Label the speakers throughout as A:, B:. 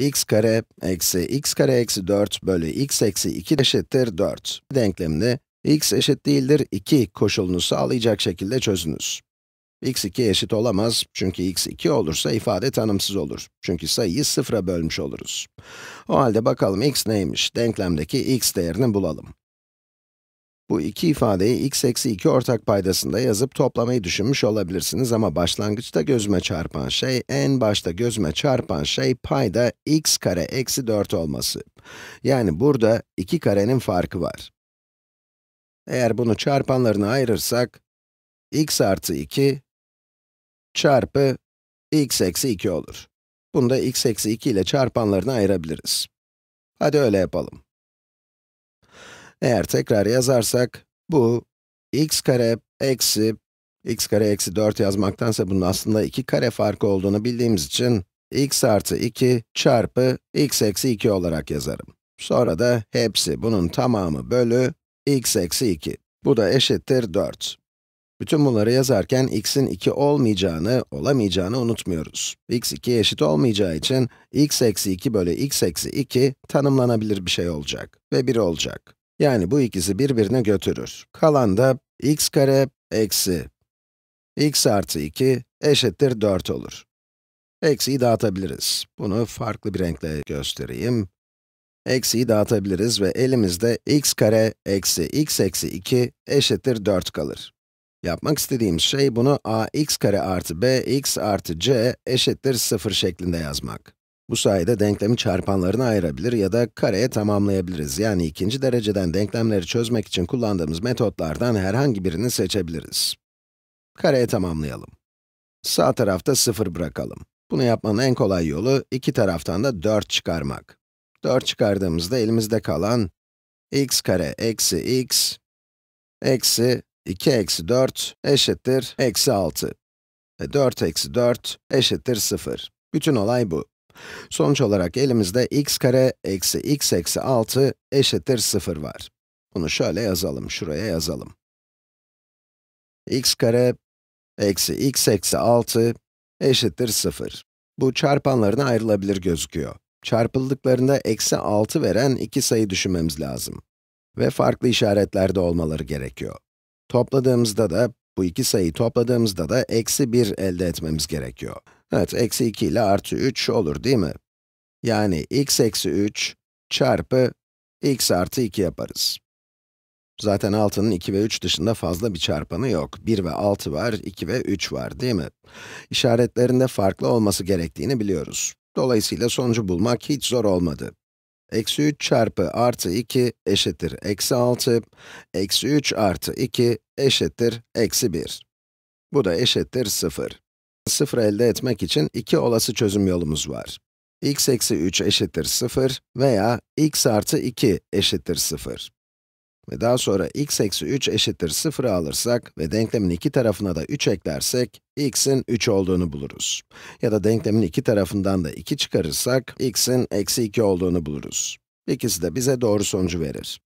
A: x kare eksi x kare eksi 4 bölü x eksi 2 eşittir 4 denklemini x eşit değildir 2 koşulunu sağlayacak şekilde çözünüz. x2 eşit olamaz çünkü x2 olursa ifade tanımsız olur. Çünkü sayıyı sıfıra bölmüş oluruz. O halde bakalım x neymiş? Denklemdeki x değerini bulalım. Bu iki ifadeyi x eksi 2 ortak paydasında yazıp toplamayı düşünmüş olabilirsiniz ama başlangıçta gözüme çarpan şey, en başta gözüme çarpan şey payda x kare eksi 4 olması. Yani burada 2 karenin farkı var. Eğer bunu çarpanlarına ayırırsak, x artı 2 çarpı x eksi 2 olur. Bunu da x eksi 2 ile çarpanlarına ayırabiliriz. Hadi öyle yapalım. Eğer tekrar yazarsak, bu x kare eksi, x kare eksi 4 yazmaktansa bunun aslında 2 kare farkı olduğunu bildiğimiz için, x artı 2 çarpı x eksi 2 olarak yazarım. Sonra da hepsi, bunun tamamı bölü x eksi 2. Bu da eşittir 4. Bütün bunları yazarken x'in 2 olmayacağını, olamayacağını unutmuyoruz. x 2 eşit olmayacağı için x eksi 2 bölü x eksi 2 tanımlanabilir bir şey olacak ve 1 olacak. Yani bu ikisi birbirine götürür. Kalan da x kare eksi x artı 2 eşittir 4 olur. Eksiyi dağıtabiliriz. Bunu farklı bir renkle göstereyim. Eksiyi dağıtabiliriz ve elimizde x kare eksi x eksi 2 eşittir 4 kalır. Yapmak istediğimiz şey bunu ax kare artı bx artı c eşittir 0 şeklinde yazmak. Bu sayede denklemi çarpanlarına ayırabilir ya da kareye tamamlayabiliriz. Yani ikinci dereceden denklemleri çözmek için kullandığımız metotlardan herhangi birini seçebiliriz. Kareye tamamlayalım. Sağ tarafta 0 bırakalım. Bunu yapmanın en kolay yolu, iki taraftan da 4 çıkarmak. 4 çıkardığımızda elimizde kalan x kare eksi x eksi 2 eksi 4 eşittir eksi 6. E 4 eksi 4 eşittir 0. Bütün olay bu. Sonuç olarak elimizde x kare eksi x eksi 6 eşittir 0 var. Bunu şöyle yazalım, şuraya yazalım. x kare eksi x eksi 6 eşittir 0. Bu çarpanlarına ayrılabilir gözüküyor. Çarpıldıklarında eksi 6 veren iki sayı düşünmemiz lazım. Ve farklı işaretlerde olmaları gerekiyor. Topladığımızda da, bu iki sayıyı topladığımızda da eksi 1 elde etmemiz gerekiyor. Evet, eksi 2 ile artı 3 olur değil mi? Yani x eksi 3 çarpı x artı 2 yaparız. Zaten 6'nın 2 ve 3 dışında fazla bir çarpanı yok. 1 ve 6 var, 2 ve 3 var değil mi? İşaretlerinde farklı olması gerektiğini biliyoruz. Dolayısıyla sonucu bulmak hiç zor olmadı. Eksi 3 çarpı artı 2 eşittir eksi 6, eksi 3 artı 2 eşittir eksi 1. Bu da eşittir 0. 0 elde etmek için iki olası çözüm yolumuz var. x eksi 3 eşittir 0 veya x artı 2 eşittir 0. Ve daha sonra x eksi 3 eşittir 0'ı alırsak ve denklemin iki tarafına da 3 eklersek, x'in 3 olduğunu buluruz. Ya da denklemin iki tarafından da 2 çıkarırsak, x'in eksi 2 olduğunu buluruz. İkisi de bize doğru sonucu verir.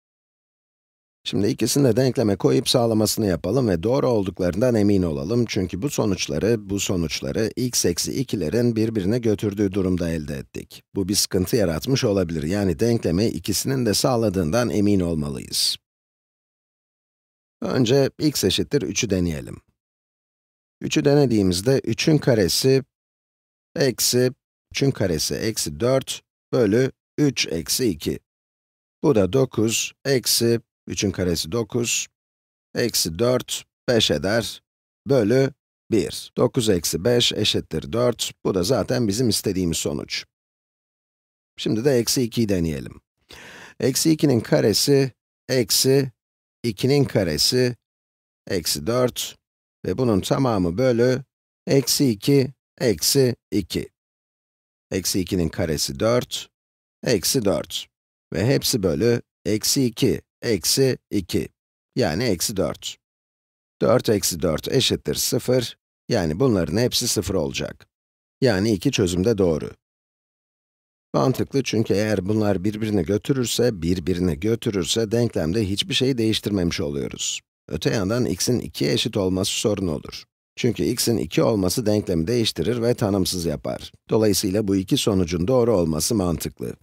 A: Şimdi ikisini de denkleme koyup sağlamasını yapalım ve doğru olduklarından emin olalım. Çünkü bu sonuçları, bu sonuçları x eksi 2'lerin birbirine götürdüğü durumda elde ettik. Bu bir sıkıntı yaratmış olabilir. Yani denklemi ikisinin de sağladığından emin olmalıyız. Önce x eşittir 3'ü deneyelim. 3'ü denediğimizde 3'ün karesi eksi 3'ün karesi eksi 4 bölü 3 eksi 2. Bu da 9 eksi 3'ün karesi 9, eksi 4, 5 eder, bölü 1. 9 eksi 5 eşittir 4, bu da zaten bizim istediğimiz sonuç. Şimdi de eksi 2'yi deneyelim. Eksi 2'nin karesi, eksi 2'nin karesi, eksi 4 ve bunun tamamı bölü, eksi 2, eksi 2. Eksi 2'nin karesi 4, eksi 4 ve hepsi bölü, eksi 2 eksi 2, yani eksi 4. 4 eksi 4 eşittir 0, yani bunların hepsi 0 olacak. Yani iki çözüm de doğru. Mantıklı çünkü eğer bunlar birbirini götürürse, birbirini götürürse denklemde hiçbir şeyi değiştirmemiş oluyoruz. Öte yandan x'in 2'ye eşit olması sorun olur. Çünkü x'in 2 olması denklemi değiştirir ve tanımsız yapar. Dolayısıyla bu iki sonucun doğru olması mantıklı.